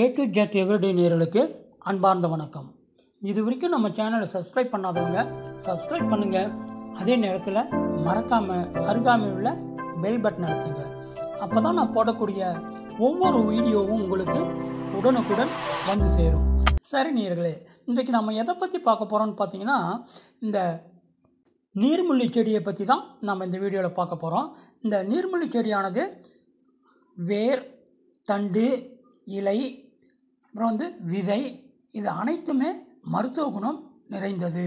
A to Z everyday நேர்களுக்கு அன்பார்ந்த வணக்கம் இது வரைக்கும் நம்ம சேனலை சப்ஸ்கிரைப் பண்ணாதவங்க சப்ஸ்கிரைப் பண்ணுங்கள் அதே நேரத்தில் மறக்காமல் அருகாமையில் உள்ள பெல் பட்டன் அழுத்துங்க அப்போ தான் நான் போடக்கூடிய ஒவ்வொரு வீடியோவும் உங்களுக்கு உடனுக்குடன் வந்து சேரும் சரி நீர்களே இன்றைக்கு நம்ம எதை பற்றி பார்க்க போகிறோம்னு பார்த்தீங்கன்னா இந்த நீர்முள்ளி செடியை பற்றி தான் நம்ம இந்த வீடியோவில் பார்க்க போகிறோம் இந்த நீர்முள்ளி செடியானது வேர் தண்டு இலை அப்புறம் வந்து விதை இது அனைத்துமே மருத்துவ குணம் நிறைந்தது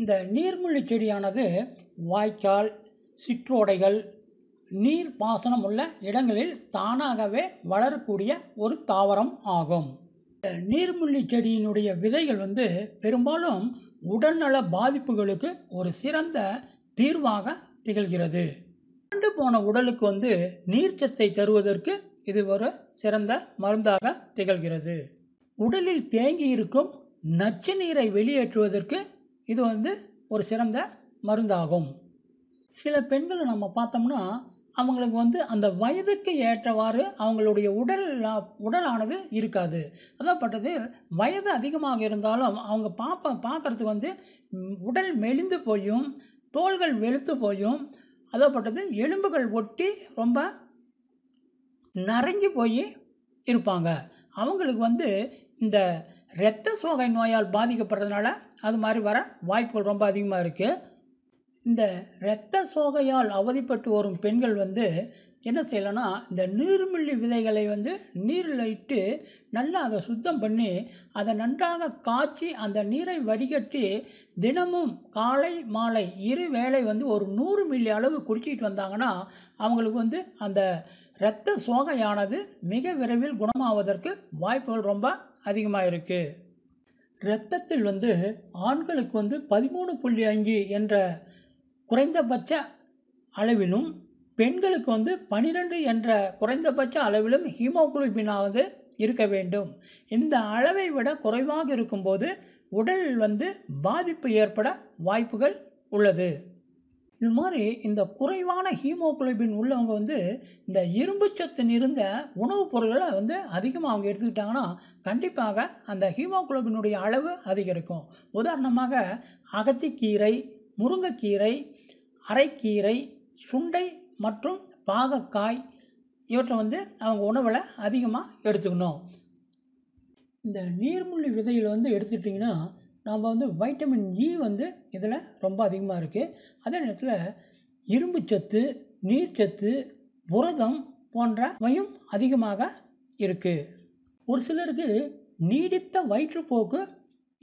இந்த நீர்மூழ்கி செடியானது வாய்க்கால் சிற்றோடைகள் நீர் பாசனம் உள்ள இடங்களில் தானாகவே வளரக்கூடிய ஒரு தாவரம் ஆகும் நீர்முள்ளி செடியினுடைய விதைகள் வந்து பெரும்பாலும் உடல்நல பாதிப்புகளுக்கு ஒரு சிறந்த தீர்வாக திகழ்கிறது கண்டு போன உடலுக்கு வந்து நீர்ச்சத்தை தருவதற்கு இது ஒரு சிறந்த மருந்தாக திகழ்கிறது உடலில் தேங்கி இருக்கும் நச்சு நீரை வெளியேற்றுவதற்கு இது வந்து ஒரு சிறந்த மருந்தாகும் சில பெண்களை நம்ம பார்த்தோம்னா அவங்களுக்கு வந்து அந்த வயதுக்கு ஏற்றவாறு அவங்களுடைய உடல் உடலானது இருக்காது அதாப்பட்டது வயது அதிகமாக இருந்தாலும் அவங்க பார்ப்ப பார்க்குறதுக்கு வந்து உடல் மெலிந்து போயும் தோள்கள் வெளுத்து போயும் அதாப்பட்டது எலும்புகள் ஒட்டி ரொம்ப நரங்கி போய் இருப்பாங்க அவங்களுக்கு வந்து இந்த இரத்த சோகை நோயால் பாதிக்கப்படுறதுனால அது மாதிரி வர வாய்ப்புகள் ரொம்ப அதிகமாக இருக்குது இந்த இரத்த சோகையால் அவதிப்பட்டு வரும் பெண்கள் வந்து என்ன செய்யலைன்னா இந்த நீர்மில்லி விதைகளை வந்து நீரில் இட்டு நல்லா அதை சுத்தம் பண்ணி அதை நன்றாக காய்ச்சி அந்த நீரை வடிகட்டி தினமும் காலை மாலை இரு வேளை வந்து ஒரு நூறு மில்லி அளவு குடிச்சிக்கிட்டு வந்தாங்கன்னா அவங்களுக்கு வந்து அந்த இரத்த சோகையானது மிக விரைவில் குணமாவதற்கு வாய்ப்புகள் ரொம்ப அதிகமாக இருக்குது இரத்தத்தில் வந்து ஆண்களுக்கு வந்து பதிமூணு புள்ளி அஞ்சு என்ற குறைந்தபட்ச அளவிலும் பெண்களுக்கு வந்து பனிரெண்டு என்ற குறைந்தபட்ச அளவிலும் ஹீமோகுளோபினாவது இருக்க வேண்டும் இந்த அளவை விட குறைவாக இருக்கும்போது உடல் வந்து பாதிப்பு ஏற்பட வாய்ப்புகள் உள்ளது இது மாதிரி இந்த குறைவான ஹீமோகுளோபின் உள்ளவங்க வந்து இந்த இரும்பு சத்து நிறைந்த உணவுப் பொருள்களை வந்து அதிகமாக அவங்க எடுத்துக்கிட்டாங்கன்னா கண்டிப்பாக அந்த ஹீமோகுளோபினுடைய அளவு அதிகரிக்கும் உதாரணமாக அகத்திக்கீரை முருங்கைக்கீரை அரைக்கீரை சுண்டை மற்றும் பாகக்காய் இவற்றை வந்து அவங்க உணவில் அதிகமாக எடுத்துக்கணும் இந்த நீர்முள்ளி விதையில் வந்து எடுத்துக்கிட்டிங்கன்னா நாம் வந்து வைட்டமின் இ e வந்து இதில் ரொம்ப அதிகமாக இருக்குது அதே நேரத்தில் இரும்பு சத்து நீர்ச்சத்து புரதம் போன்றவையும் அதிகமாக இருக்குது ஒரு சிலருக்கு நீடித்த வயிற்றுப்போக்கு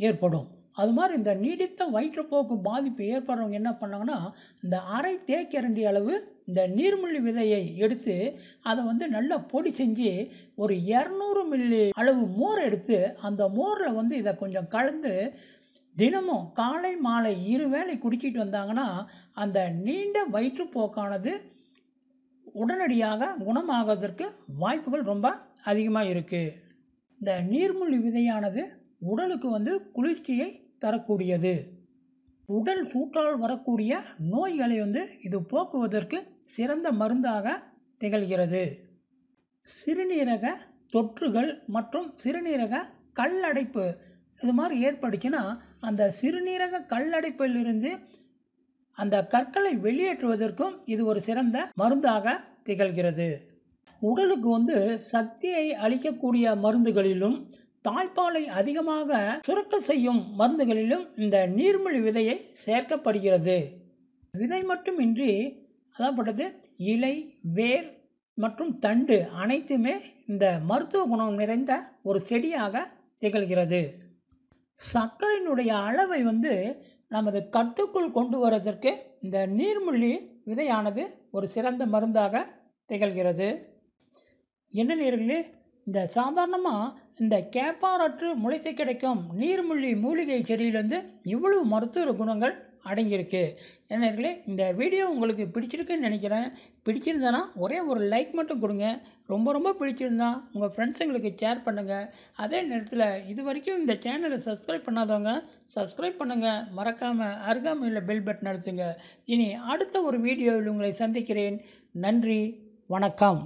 ஏற்படும் அது மாதிரி இந்த நீடித்த வயிற்றுப்போக்கு பாதிப்பு ஏற்படுறவங்க என்ன பண்ணாங்கன்னா இந்த அரை தேக்கரண்டி அளவு இந்த நீர்மொழி விதையை எடுத்து அதை வந்து நல்லா பொடி செஞ்சு ஒரு இரநூறு மில்லி அளவு மோர் எடுத்து அந்த மோரில் வந்து இதை கொஞ்சம் கலந்து தினமும் காலை மாலை இரு வேளை குடிச்சிட்டு வந்தாங்கன்னா அந்த நீண்ட வயிற்றுப்போக்கானது உடனடியாக குணமாகிறதுக்கு வாய்ப்புகள் ரொம்ப அதிகமாக இருக்குது இந்த நீர்மூழ்கி விதையானது உடலுக்கு வந்து குளிர்ச்சியை தரக்கூடியது உடல் சூற்றால் வரக்கூடிய நோய்களை வந்து இது போக்குவதற்கு சிறந்த மருந்தாக திகழ்கிறது சிறுநீரக தொற்றுகள் மற்றும் சிறுநீரக கல்லடைப்பு இது மாதிரி ஏற்படுச்சுன்னா அந்த சிறுநீரக கல்லடைப்பிலிருந்து அந்த கற்களை வெளியேற்றுவதற்கும் இது ஒரு சிறந்த மருந்தாக திகழ்கிறது உடலுக்கு வந்து சக்தியை அளிக்கக்கூடிய மருந்துகளிலும் தாய்ப்பாலை அதிகமாக சுரக்க செய்யும் மருந்துகளிலும் இந்த நீர்மொழி விதையை சேர்க்கப்படுகிறது விதை மட்டுமின்றி அதான் போட்டது இலை வேர் மற்றும் தண்டு அனைத்துமே இந்த மருத்துவ குணம் நிறைந்த ஒரு செடியாக திகழ்கிறது சர்க்கரையினுடைய அளவை வந்து நமது கட்டுக்குள் கொண்டு வருவதற்கு இந்த நீர்முள்ளி விதையானது ஒரு சிறந்த மருந்தாக திகழ்கிறது என்ன நேர்களே இந்த சாதாரணமாக இந்த கேப்பாரற்று முளைத்து கிடைக்கும் நீர்முள்ளி மூலிகை செடியிலேருந்து இவ்வளவு மருத்துவ குணங்கள் அடங்கியிருக்கு என்னர்களே இந்த வீடியோ உங்களுக்கு பிடிச்சிருக்குன்னு நினைக்கிறேன் பிடிச்சிருந்தேன்னா ஒரே ஒரு லைக் மட்டும் கொடுங்க ரொம்ப ரொம்ப பிடிச்சிருந்தா உங்கள் ஃப்ரெண்ட்ஸுங்களுக்கு ஷேர் பண்ணுங்கள் அதே நேரத்தில் இது வரைக்கும் இந்த சேனலை சப்ஸ்கிரைப் பண்ணாதவங்க சப்ஸ்கிரைப் பண்ணுங்கள் மறக்காமல் அருகாமையில் பெல் பட்டன் அழுத்துங்க இனி அடுத்த ஒரு வீடியோவில் உங்களை சந்திக்கிறேன் நன்றி வணக்கம்